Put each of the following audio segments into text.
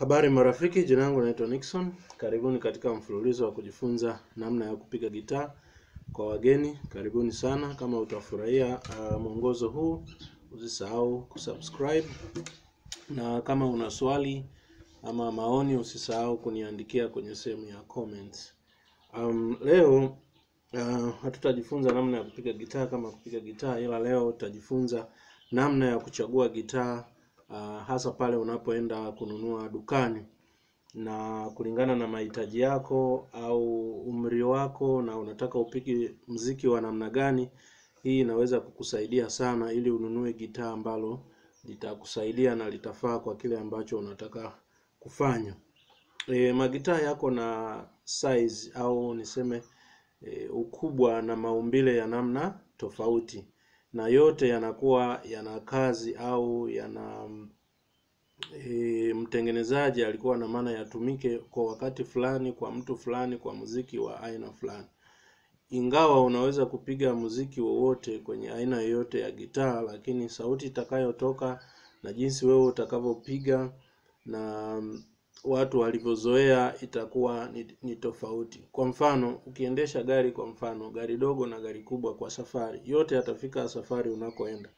Habari marafiki, jina langu naitwa Nixon. Karibuni katika mfululizo wa kujifunza namna ya kupiga gitaa kwa wageni. Karibuni sana. Kama utafurahia uh, mwongozo huu, usisahau kusubscribe, na kama una swali ama maoni, usisahau kuniandikia kwenye sehemu ya comments. Um, leo uh, hatutajifunza namna ya kupiga gitaa kama kupiga gitaa, ila leo tutajifunza namna ya kuchagua gitaa uh, hasa pale unapoenda kununua dukani na kulingana na mahitaji yako au umri wako na unataka upige mziki wa namna gani, hii inaweza kukusaidia sana ili ununue gitaa ambalo litakusaidia na litafaa kwa kile ambacho unataka kufanya. E, magitaa yako na size au niseme e, ukubwa na maumbile ya namna tofauti na yote yanakuwa yana kazi au yana e, mtengenezaji alikuwa na maana yatumike kwa wakati fulani, kwa mtu fulani, kwa muziki wa aina fulani. Ingawa unaweza kupiga muziki wowote kwenye aina yoyote ya gitaa, lakini sauti itakayotoka na jinsi wewe utakavyopiga na watu walivyozoea itakuwa ni, ni tofauti. Kwa mfano, ukiendesha gari kwa mfano gari dogo na gari kubwa kwa safari, yote yatafika safari unakoenda,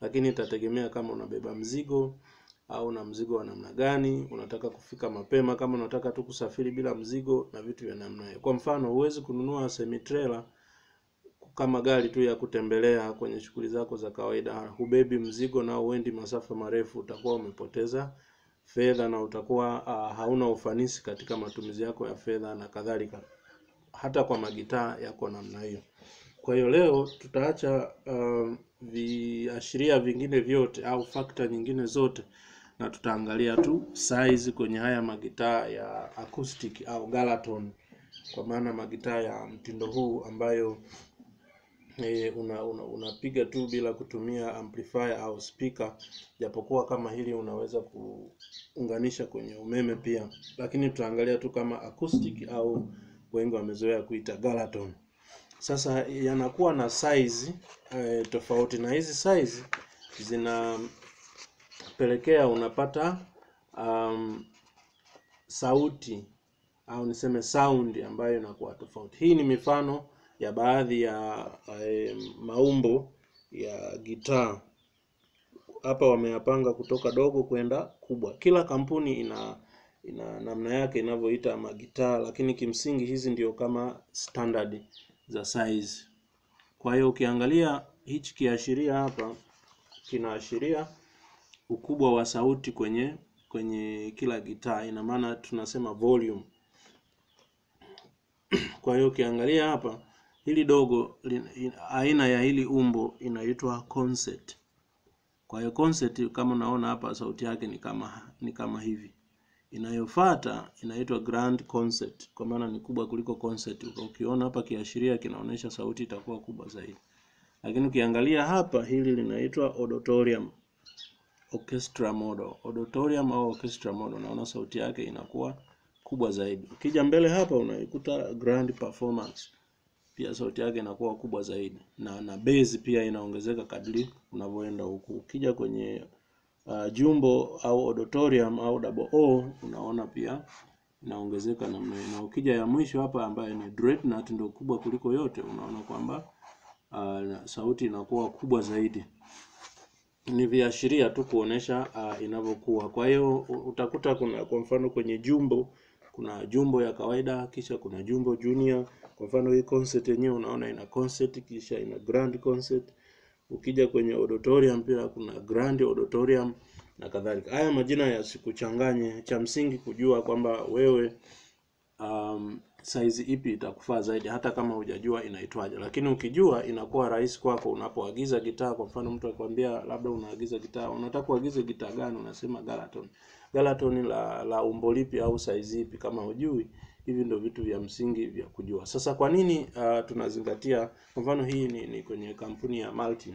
lakini itategemea kama unabeba mzigo au na mzigo wa namna gani, unataka kufika mapema kama unataka tu kusafiri bila mzigo na vitu vya namna hiyo. Kwa mfano, huwezi kununua semi trailer kama gari tu ya kutembelea kwenye shughuli zako za kawaida, hubebi mzigo na uendi masafa marefu, utakuwa umepoteza fedha na utakuwa uh, hauna ufanisi katika matumizi yako ya fedha na kadhalika. Hata kwa magitaa yako namna hiyo. Kwa hiyo leo tutaacha uh, viashiria vingine vyote au fakta nyingine zote na tutaangalia tu size kwenye haya magitaa ya acoustic au galaton, kwa maana magitaa ya mtindo huu ambayo e, eh, unapiga una, una tu bila kutumia amplifier au speaker, japokuwa kama hili unaweza kuunganisha kwenye umeme pia, lakini tutaangalia tu kama acoustic au wengi wamezoea kuita Galaton. Sasa yanakuwa na size e, tofauti na hizi size zinapelekea unapata um, sauti au niseme sound ambayo inakuwa tofauti. Hii ni mifano ya baadhi ya eh, maumbo ya gitaa hapa wameyapanga kutoka dogo kwenda kubwa. Kila kampuni ina ina namna yake inavyoita magitaa, lakini kimsingi hizi ndio kama standard za size. Kwa hiyo ukiangalia hichi kiashiria hapa kinaashiria ukubwa wa sauti kwenye kwenye kila gitaa, ina maana tunasema volume. Kwa hiyo ukiangalia hapa hili dogo aina ya hili umbo inaitwa concert. Kwa hiyo concert kama unaona hapa sauti yake ni kama ni kama hivi. Inayofuata inaitwa grand concert kwa maana ni kubwa kuliko concert. Ukiona hapa kiashiria kinaonyesha sauti itakuwa kubwa zaidi. Lakini ukiangalia hapa hili linaitwa auditorium orchestra model. Auditorium au orchestra model naona sauti yake inakuwa kubwa zaidi. Ukija mbele hapa unaikuta grand performance pia sauti yake inakuwa kubwa zaidi na na bezi pia inaongezeka kadri unavyoenda huku. Ukija kwenye uh, jumbo au auditorium au double O unaona pia inaongezeka namna hiyo, na ukija ya mwisho hapa ambayo ni dreadnought ndio kubwa kuliko yote, unaona kwamba uh, sauti inakuwa kubwa zaidi. Ni viashiria tu kuonesha uh, inavyokuwa. Kwa hiyo utakuta kuna kwa mfano kwenye jumbo kuna jumbo ya kawaida, kisha kuna jumbo junior kwa mfano hii concert yenyewe unaona ina concert kisha ina grand concert. Ukija kwenye auditorium pia kuna grand auditorium na kadhalika. Haya majina yasikuchanganye, cha msingi kujua kwamba wewe um, size ipi itakufaa zaidi, hata kama hujajua inaitwaje, lakini ukijua inakuwa rahisi kwako unapoagiza gitaa. Kwa mfano mtu akwambia labda unaagiza gitaa, unataka kuagiza gitaa gani? Unasema Galaton, Galaton la la umbo lipi au size ipi? Kama hujui Hivi ndio vitu vya msingi vya kujua. Sasa kwa nini uh, tunazingatia kwa mfano hii ni, ni kwenye kampuni ya Maltin.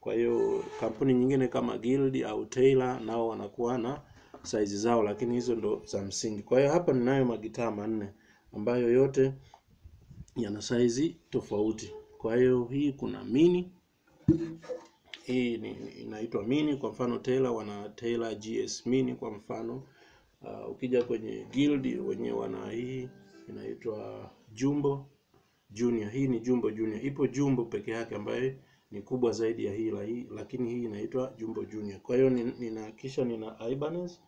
Kwa hiyo kampuni nyingine kama Guild au Taylor nao wanakuwa na size zao, lakini hizo ndo za msingi. Kwa hiyo hapa ninayo magitaa manne ambayo yote yana size tofauti. Kwa hiyo hii kuna mini, hii ni, inaitwa mini. Kwa mfano Taylor wana Taylor GS mini kwa mfano Uh, ukija kwenye guild wenyewe wana hii inaitwa Jumbo Junior. Hii ni Jumbo Junior, ipo Jumbo peke yake ambaye ni kubwa zaidi ya hii la hii, lakini hii inaitwa Jumbo Junior. Kwa hiyo nina kisha nina Ibanez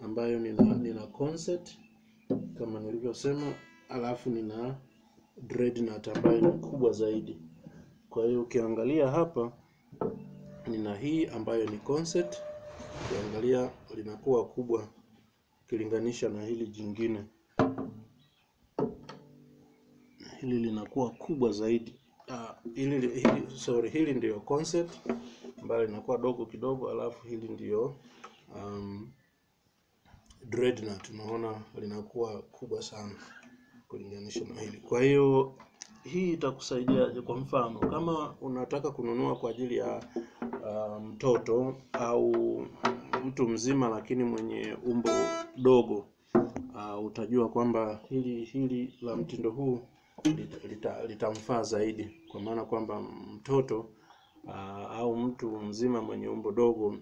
ambayo nina nina concert kama nilivyosema, alafu nina Dreadnought ambayo ni kubwa zaidi. Kwa hiyo ukiangalia hapa nina hii ambayo ni concert, ukiangalia linakuwa kubwa ukilinganisha na hili jingine. Hili linakuwa kubwa zaidi. Uh, hili, hili, sorry, hili ndiyo concept ambayo linakuwa dogo kidogo, alafu hili ndiyo um, dreadnought, Tunaona linakuwa kubwa sana kulinganisha na hili. Kwa hiyo hii itakusaidia Kwa mfano, kama unataka kununua kwa ajili ya uh, mtoto au mtu mzima lakini mwenye umbo dogo uh, utajua kwamba hili hili la mtindo huu litamfaa lita, lita zaidi, kwa maana kwamba mtoto uh, au mtu mzima mwenye umbo dogo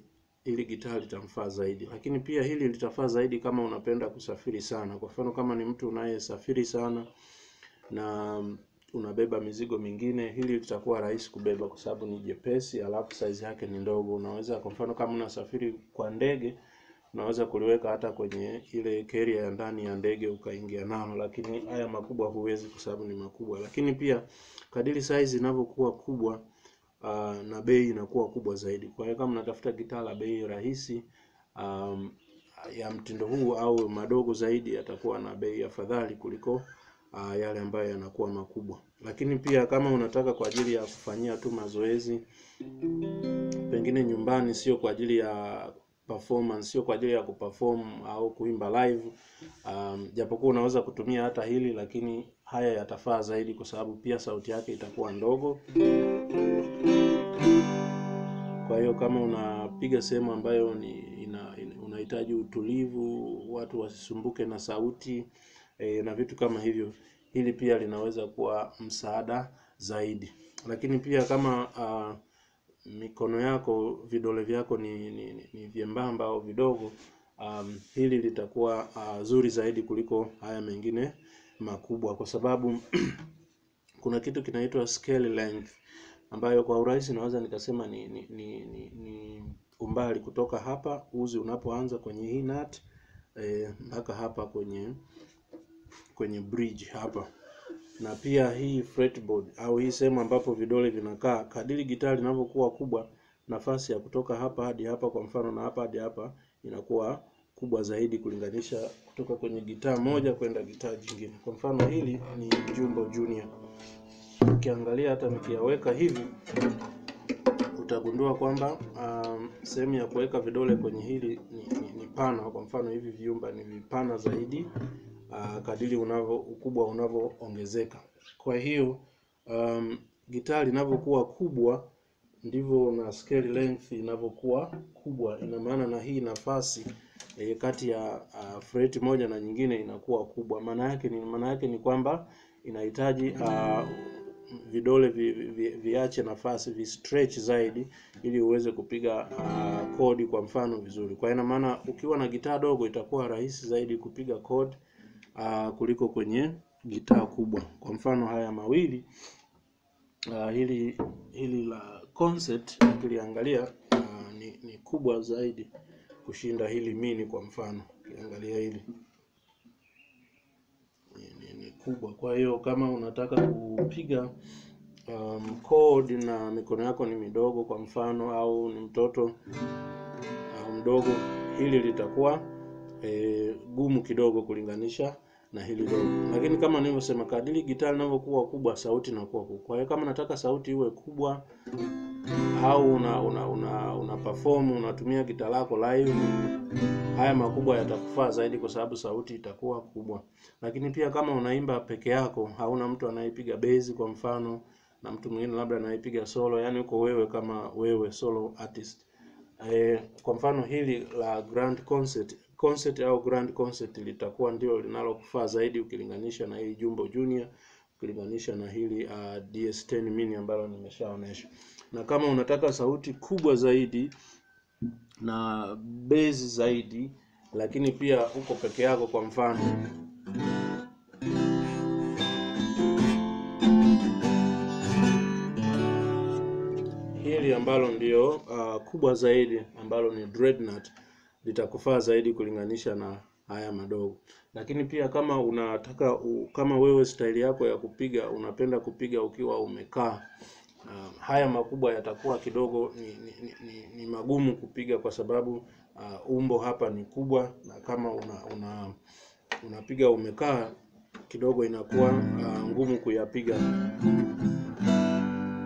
ili gitaa litamfaa zaidi, lakini pia hili litafaa zaidi kama unapenda kusafiri sana. Kwa mfano, kama ni mtu unayesafiri sana na unabeba mizigo mingine, hili litakuwa rahisi kubeba kwa sababu ni jepesi, alafu size yake ni ndogo. Unaweza kwa mfano kama unasafiri kwa ndege, unaweza kuliweka hata kwenye ile carrier ya ndani ya ndege ukaingia nalo, lakini haya makubwa huwezi kwa sababu ni makubwa. Lakini pia kadiri size inavyokuwa kubwa Uh, na bei inakuwa kubwa zaidi. Kwa hiyo kama unatafuta gitaa la bei rahisi um, ya mtindo huu au madogo zaidi, yatakuwa na bei afadhali kuliko uh, yale ambayo yanakuwa makubwa lakini pia kama unataka kwa ajili ya kufanyia tu mazoezi pengine nyumbani, sio kwa ajili ya performance, sio kwa ajili ya kuperform au kuimba live. Um, japokuwa unaweza kutumia hata hili, lakini haya yatafaa zaidi, kwa sababu pia sauti yake itakuwa ndogo. Kwa hiyo kama unapiga sehemu ambayo ni ina, ina, unahitaji utulivu, watu wasisumbuke na sauti e, na vitu kama hivyo hili pia linaweza kuwa msaada zaidi. Lakini pia kama uh, mikono yako vidole vyako ni, ni, ni, ni vyembamba au vidogo um, hili litakuwa uh, zuri zaidi kuliko haya mengine makubwa, kwa sababu kuna kitu kinaitwa scale length ambayo kwa urahisi naweza nikasema ni, ni, ni, ni, ni umbali kutoka hapa uzi unapoanza kwenye hii nut eh, mpaka eh, hapa kwenye kwenye bridge hapa na pia hii fretboard au hii sehemu ambapo vidole vinakaa, kadiri gitaa linavyokuwa kubwa, nafasi ya kutoka hapa hadi hapa, kwa mfano, na hapa hadi hapa inakuwa kubwa zaidi kulinganisha kutoka kwenye gitaa moja kwenda gitaa jingine. Kwa mfano, hili ni Jumbo Junior. Ukiangalia hata nikiyaweka hivi, utagundua kwamba um, sehemu ya kuweka vidole kwenye hili ni, ni, ni pana. Kwa mfano, hivi viumba ni vipana zaidi uh, kadiri unavyo ukubwa unavyoongezeka. Kwa hiyo um, gitaa linavyokuwa kubwa ndivyo na scale length inavyokuwa kubwa. Ina maana na hii nafasi e, kati ya uh, fret moja na nyingine inakuwa kubwa. Maana yake ni maana yake ni kwamba inahitaji uh, vidole vi, vi, viache nafasi vi stretch zaidi ili uweze kupiga uh, kodi kwa mfano vizuri. Kwa ina maana ukiwa na gitaa dogo itakuwa rahisi zaidi kupiga kodi uh, kuliko kwenye gitaa kubwa. Kwa mfano haya mawili uh, hili hili la concert tuliangalia uh, ni, ni kubwa zaidi kushinda hili mini. Kwa mfano ukiangalia hili ni, ni, ni kubwa. Kwa hiyo kama unataka kupiga um, chord na mikono yako ni midogo, kwa mfano au ni mtoto uh, mdogo, hili litakuwa e, gumu kidogo kulinganisha na hili dogo. Lakini kama nilivyosema, kadiri gitaa linavyokuwa kubwa, sauti inakuwa kubwa. Kwa hiyo kama nataka sauti iwe kubwa au una una una, una perform unatumia gitaa lako live, haya makubwa yatakufaa zaidi, kwa sababu sauti itakuwa kubwa. Lakini pia kama unaimba peke yako, hauna mtu anayepiga bezi kwa mfano, na mtu mwingine labda anayepiga solo, yani uko wewe kama wewe solo artist. E, kwa mfano hili la grand concert concert au grand concert litakuwa ndio linalokufaa zaidi ukilinganisha na hii Jumbo Junior ukilinganisha na hili uh, DS10 mini ambalo nimeshaonesha. Na kama unataka sauti kubwa zaidi na base zaidi, lakini pia uko peke yako, kwa mfano hili ambalo ndio uh, kubwa zaidi ambalo ni Dreadnought litakufaa zaidi kulinganisha na haya madogo. Lakini pia kama unataka u, kama wewe staili yako ya kupiga unapenda kupiga ukiwa umekaa, uh, haya makubwa yatakuwa kidogo ni, ni, ni, ni magumu kupiga kwa sababu uh, umbo hapa ni kubwa, na kama una, una unapiga umekaa kidogo inakuwa uh, ngumu kuyapiga.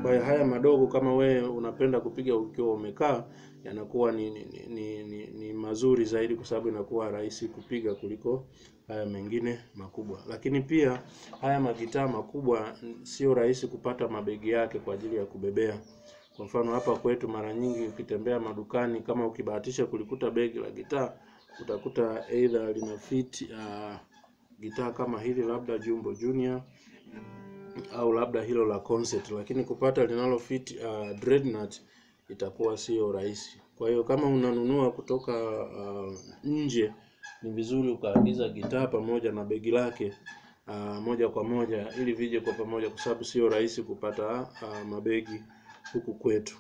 Kwa hiyo haya madogo, kama we unapenda kupiga ukiwa umekaa, yanakuwa ni ni, ni, ni ni mazuri zaidi, kwa sababu inakuwa rahisi kupiga kuliko haya mengine makubwa. Lakini pia haya magitaa makubwa sio rahisi kupata mabegi yake kwa ajili ya kubebea. Kwa mfano hapa kwetu, mara nyingi ukitembea madukani, kama ukibahatisha kulikuta begi la gitaa, utakuta aidha lina fit uh, gitaa kama hili labda Jumbo Junior au labda hilo la concert, lakini kupata fit uh, dreadnought itakuwa sio rahisi. Kwa hiyo kama unanunua kutoka uh, nje, ni vizuri ukaagiza gitaa pamoja na begi lake uh, moja kwa moja ili vije kwa pamoja, kwa sababu sio rahisi kupata uh, mabegi huku kwetu.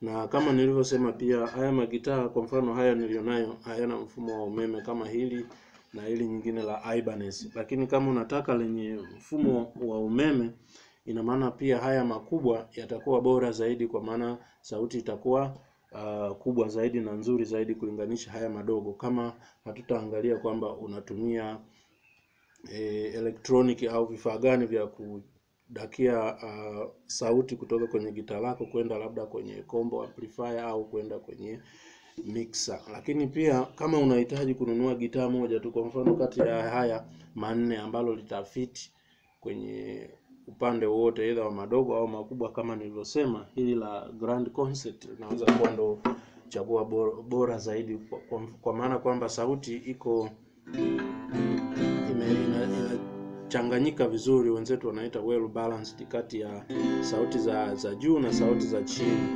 Na kama nilivyosema pia, haya magitaa kwa mfano haya nilionayo hayana mfumo wa umeme kama hili na hili nyingine la Ibanez. Lakini kama unataka lenye mfumo wa umeme, ina maana pia haya makubwa yatakuwa bora zaidi, kwa maana sauti itakuwa uh, kubwa zaidi na nzuri zaidi kulinganisha haya madogo, kama hatutaangalia kwamba unatumia e, electronic au vifaa gani vya kudakia uh, sauti kutoka kwenye gitaa lako kwenda labda kwenye combo amplifier au kwenda kwenye mixer. Lakini pia kama unahitaji kununua gitaa moja tu, kwa mfano kati ya haya manne, ambalo litafiti kwenye upande wote, aidha wa madogo au makubwa, kama nilivyosema, hili la grand concert linaweza kuwa ndo chagua bora, zaidi kwa, kwa, maana kwamba sauti iko changanyika vizuri, wenzetu wanaita well balanced, kati ya sauti za za juu na sauti za chini.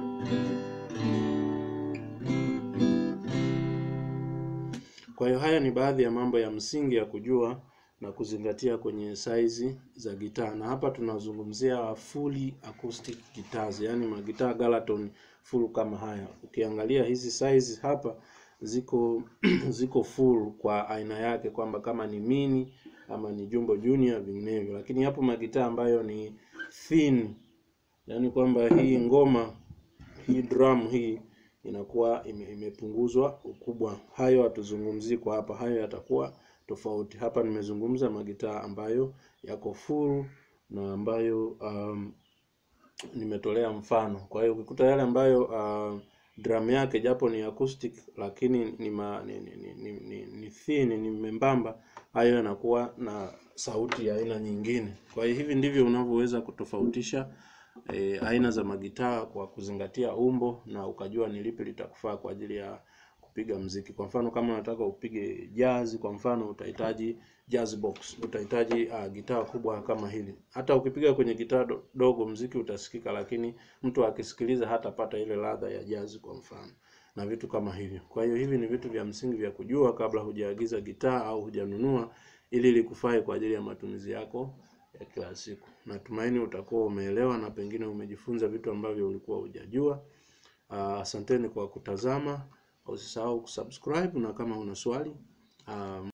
Kwa hiyo haya ni baadhi ya mambo ya msingi ya kujua na kuzingatia kwenye saizi za gitaa, na hapa tunazungumzia fully acoustic guitars, yani magitaa Galaton full kama haya. Ukiangalia hizi size hapa ziko ziko full kwa aina yake, kwamba kama ni mini ama ni jumbo junior vinginevyo, lakini hapo magitaa ambayo ni thin, yani kwamba hii ngoma hii drum hii inakuwa ime, imepunguzwa ukubwa. Hayo hatuzungumzii kwa hapa, hayo yatakuwa tofauti. Hapa nimezungumza magitaa ambayo yako full na ambayo um, nimetolea mfano. Kwa hiyo ukikuta yale ambayo uh, drum yake japo ni acoustic lakini ni, ma, ni, ni, ni, ni, ni, ni thin ni membamba, hayo yanakuwa na sauti ya aina nyingine. Kwa hiyo hivi ndivyo unavyoweza kutofautisha e, aina za magitaa kwa kuzingatia umbo na ukajua ni lipi litakufaa kwa ajili ya kupiga mziki. Kwa mfano kama unataka upige jazz, kwa mfano utahitaji jazz box, utahitaji uh, gitaa kubwa kama hili. Hata ukipiga kwenye gitaa dogo mziki utasikika, lakini mtu akisikiliza hatapata ile ladha ya jazz kwa mfano na vitu kama hivyo. Kwa hiyo hivi ni vitu vya msingi vya kujua kabla hujaagiza gitaa au hujanunua, ili likufai kwa ajili ya matumizi yako ya kila siku. Natumaini utakuwa umeelewa na pengine umejifunza vitu ambavyo ulikuwa hujajua. Ah, asanteni kwa kutazama. Usisahau kusubscribe na kama una swali um,